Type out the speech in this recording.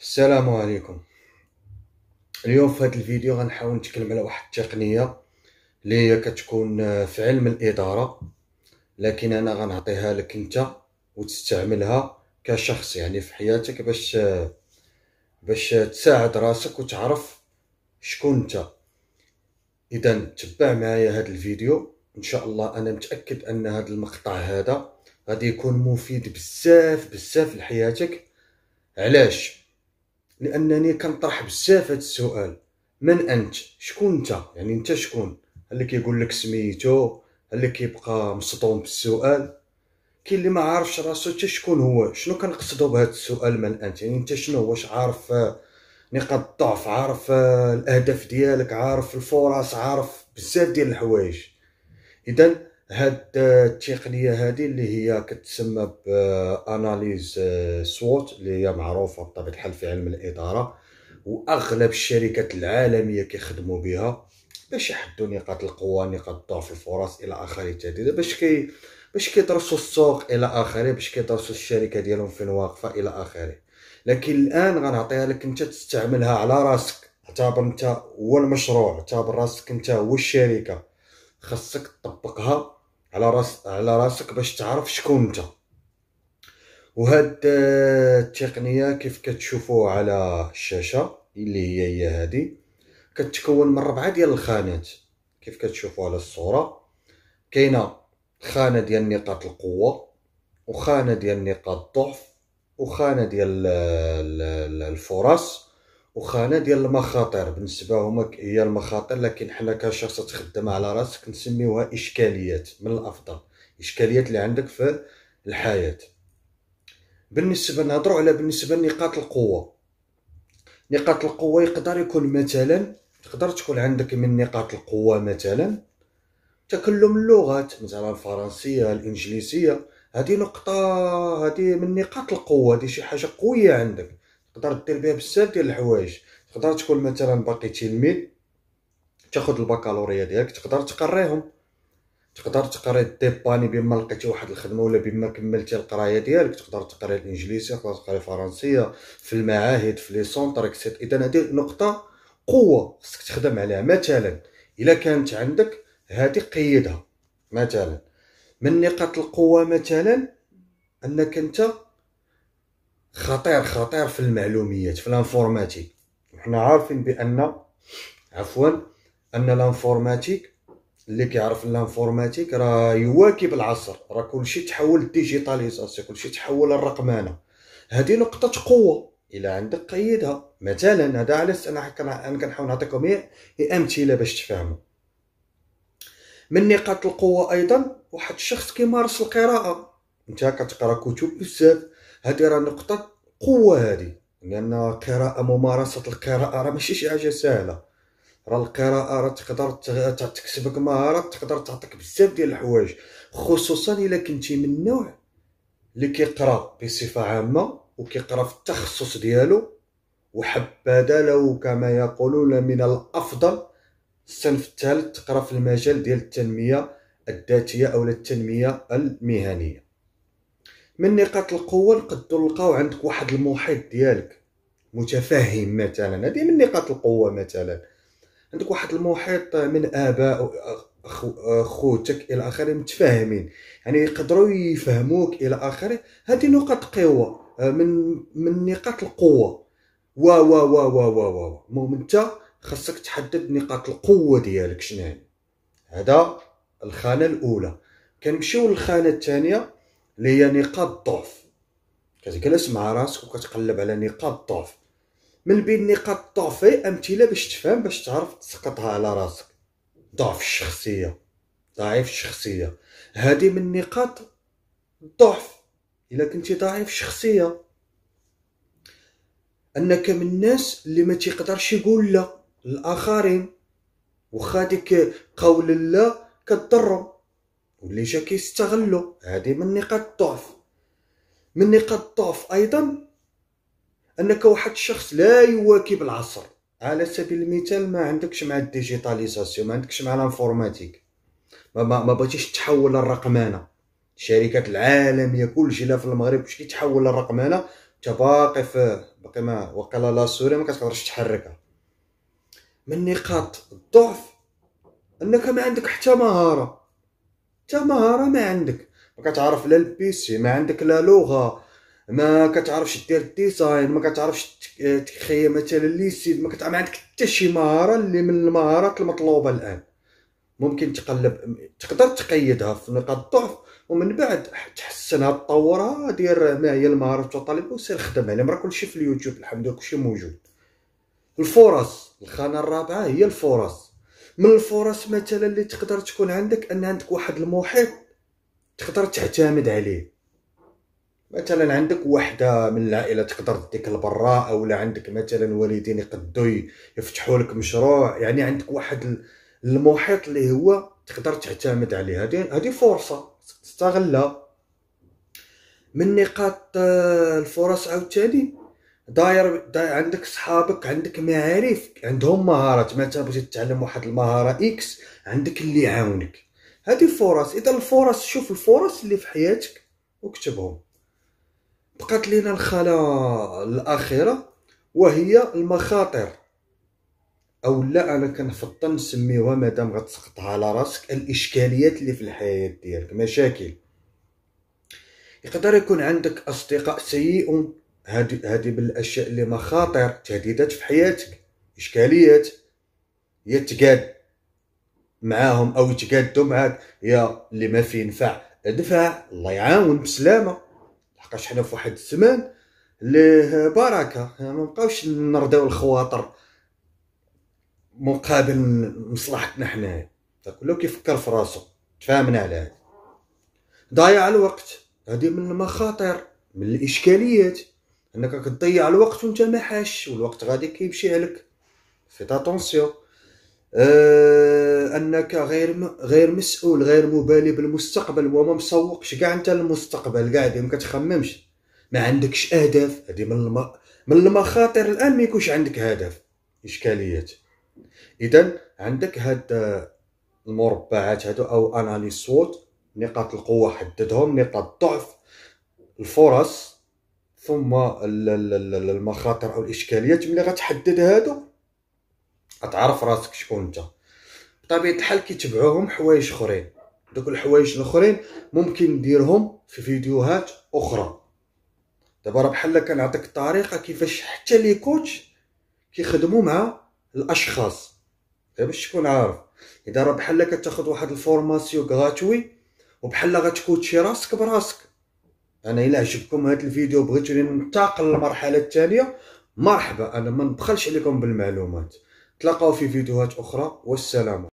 السلام عليكم اليوم في هذا الفيديو غنحاول نتكلم على واحد التقنيه اللي هي كتكون آه، في علم الاداره لكن انا غنعطيها لك انت وتستعملها كشخص يعني في حياتك باش آه، باش آه، تساعد راسك وتعرف شكون انت اذا تبع معايا هذا الفيديو ان شاء الله انا متاكد ان هذا المقطع هذا غادي يكون مفيد بزاف بزاف لحياتك علاش لانني كنطرح بزاف هذا السؤال من انت شكون انت يعني انت شكون اللي كيقول لك سميتو اللي كيبقى مسطون بالسؤال كاين اللي ما عارفش راسو حتى شكون هو شنو كنقصدو بهذا السؤال من انت يعني انت شنو واش عارف نقاط الضعف عارف الاهداف ديالك عارف الفرص عارف بزاف ديال الحوايج اذا هاد التقنيه هادي اللي هي كتسمى باناليز سووت اللي هي معروفه بطبيعه الحال في علم الاداره واغلب الشركات العالميه كيخدموا بها باش يحدوا نقاط القوه نقاط الضعف الفرص الى اخره تهديده باش كي باش كيدرسوا السوق الى اخره باش كيدرسوا الشركه ديالهم فين واقفه الى اخره لكن الان غنعطيها لك انت تستعملها على راسك اعتبر انت هو المشروع اعتبر راسك انت هو الشركه خاصك تطبقها على راس على راسك باش تعرف شكون انت وهاد التقنيه كيف كتشوفوا على الشاشه اللي هي هي هذه كتكون من ربعه ديال الخانات كيف كتشوفوا على الصوره كاينه خانه ديال نقاط القوه وخانه ديال نقاط الضعف وخانه ديال الفرص وخانه ديال المخاطر بالنسبه هما هي المخاطر لكن حنا كشخص تخدم على راسك نسميوها اشكاليات من الافضل اشكاليات اللي عندك في الحياه بالنسبه نهضروا على بالنسبه لنقاط القوه نقاط القوه يقدر يكون مثلا تقدر تكون عندك من نقاط القوه مثلا تكلم اللغات مثلا الفرنسيه الانجليزيه هذه نقطه هذه من نقاط القوه هذه شي حاجه قويه عندك تقدر دير بها بزاف ديال الحوايج تقدر تكون مثلا باقي تلميذ تاخذ البكالوريا ديالك تقدر تقريهم تقدر تقري الديباني بما لقيتي واحد الخدمه ولا بما كملتي القرايه ديالك تقدر تقري الانجليزيه تقدر تقري الفرنسيه في المعاهد في لي سونتر اكسيت اذا هذه نقطه قوه خصك تخدم عليها مثلا الا كانت عندك هذه قيدها مثلا من نقاط القوه مثلا انك انت خطير خطير في المعلوميات في الانفورماتيك احنا عارفين بان عفوا ان الانفورماتيك اللي كيعرف الانفورماتيك راه يواكب العصر راه كلشي تحول ديجيتاليزاسيون كلشي تحول للرقمنه هذه نقطه قوه الا عندك قيدها مثلا هذا علاش انا كنحاول نعطيكم هي امثله باش تفهموا من نقاط القوه ايضا واحد الشخص كيمارس القراءه انت كتقرا كتب بزاف هذه راه نقطه قوه هذه لان قراءة ممارسه القراءه راه ماشي شي حاجه سهله راه القراءه راه تقدر تكسبك مهارات تقدر تعطيك بزاف ديال الحوايج خصوصا الا كنتي من النوع اللي كيقرا بصفه عامه وكيقرا في التخصص ديالو وحبذا لو كما يقولون من الافضل الصنف الثالث تقرا في المجال ديال التنميه الذاتيه او التنميه المهنيه من نقاط القوه نقدو نلقاو عندك واحد المحيط ديالك متفهم مثلا هذه من نقاط القوه مثلا عندك واحد المحيط من اباء اخوتك الى اخره متفاهمين يعني يقدروا يفهموك الى اخره هذه نقاط قوه من من نقاط القوه و و و وا وا وا المهم انت خاصك تحدد نقاط القوه ديالك شنو هذا الخانه الاولى كنمشيو للخانه الثانيه اللي هي نقاط الضعف كتجلس مع راسك وكتقلب على نقاط الضعف من بين نقاط الضعف هي امثله باش تفهم باش تعرف تسقطها على راسك ضعف الشخصيه ضعيف الشخصيه هذه من نقاط الضعف الا كنتي ضعيف الشخصيه انك من الناس اللي ما تيقدرش يقول لا للاخرين وخا ديك قول لا كتضرهم واللي جا كيستغلو هذه من نقاط الضعف من نقاط الضعف ايضا انك واحد الشخص لا يواكب العصر على سبيل المثال ما عندكش مع الديجيتاليزاسيون ما عندكش مع الانفورماتيك ما, ما, ما بغيتيش تحول للرقمنه الشركات العالميه كل لا في المغرب باش كيتحول للرقمنه انت باقي في باقي ما وقيلا لا سوري ما كتقدرش تحركها من نقاط الضعف انك ما عندك حتى مهاره حتى مهاره ما عندك ما كتعرف لا البيسي ما عندك لا لغه ما كتعرفش دير الديزاين ما كتعرفش تخيم مثلا ليسيد ما كتعرف ما عندك حتى شي مهاره اللي من المهارات المطلوبه الان ممكن تقلب تقدر تقيدها في نقاط ضعف ومن بعد تحسنها تطورها دير ما هي المهارات المتطلبه وسير خدم عليها راه كلشي في اليوتيوب الحمد لله كلشي موجود الفرص الخانه الرابعه هي الفرص من الفرص مثلا اللي تقدر تكون عندك ان عندك واحد المحيط تقدر تعتمد عليه مثلا عندك وحده من العائله تقدر تديك البراء او لا عندك مثلا والدين يقدو يفتحوا لك مشروع يعني عندك واحد المحيط اللي هو تقدر تعتمد عليه هذه هذه فرصه تستغلها من نقاط آه، الفرص عاوتاني داير, داير عندك صحابك عندك معارف عندهم مهارات مثلا بغيتي تتعلم واحد المهاره اكس عندك اللي يعاونك هذه فرص اذا الفرص شوف الفرص اللي في حياتك وكتبهم بقات لنا الخلا الاخيره وهي المخاطر او لا انا كنفضل نسميوها مادام غتسقط على راسك الاشكاليات اللي في الحياه ديالك مشاكل يقدر يكون عندك اصدقاء سيئون هذه هذه من الاشياء اللي مخاطر تهديدات في حياتك اشكاليات يا تقاد معاهم او يتقادوا معاك يا اللي ما فيه ينفع ادفع الله يعاون بسلامه لحقاش حنا في واحد الزمان ليه بركه يعني ما نبقاوش نرداو الخواطر مقابل مصلحتنا حنايا كله كيفكر في راسو تفاهمنا على هذا ضياع الوقت هذه من المخاطر من الاشكاليات انك كتضيع الوقت وانت ما حاش والوقت غادي كيمشي عليك فيت اتونسيون آه انك غير غير مسؤول غير مبالي بالمستقبل وما مسوقش كاع انت للمستقبل قاعد ما كتخممش ما عندكش اهداف هذه من الم... من المخاطر الان ما يكونش عندك هدف اشكاليات اذا عندك هاد آه، المربعات هادو او اناليسوت صوت نقاط القوه حددهم نقاط الضعف الفرص ثم المخاطر او الاشكاليات ملي غتحدد هادو غتعرف راسك شكون انت بطبيعه الحال كيتبعوهم حوايج اخرين دوك الحوايج الاخرين ممكن نديرهم في فيديوهات اخرى دابا راه بحال كنعطيك الطريقه كيفاش حتى لي كوتش كيخدموا مع الاشخاص باش تكون عارف اذا راه بحال كتاخذ واحد الفورماسيون غاتوي وبحال غتكوتشي راسك براسك انا الى عجبكم هذا الفيديو بغيتوني ننتقل للمرحله الثانيه مرحبا انا ما نبخلش عليكم بالمعلومات تلاقاو في فيديوهات اخرى والسلام